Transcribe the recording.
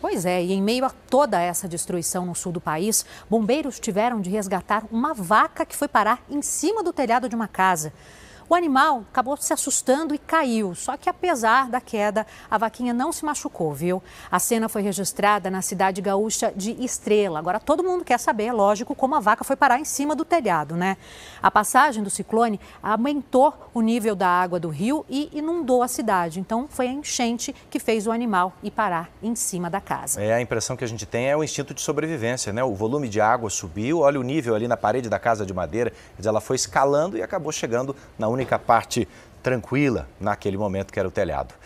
Pois é, e em meio a toda essa destruição no sul do país, bombeiros tiveram de resgatar uma vaca que foi parar em cima do telhado de uma casa. O animal acabou se assustando e caiu, só que apesar da queda, a vaquinha não se machucou, viu? A cena foi registrada na cidade gaúcha de Estrela. Agora todo mundo quer saber, lógico, como a vaca foi parar em cima do telhado, né? A passagem do ciclone aumentou o nível da água do rio e inundou a cidade. Então foi a enchente que fez o animal ir parar em cima da casa. É, a impressão que a gente tem é o instinto de sobrevivência, né? O volume de água subiu, olha o nível ali na parede da casa de madeira, ela foi escalando e acabou chegando na unidade única parte tranquila naquele momento que era o telhado.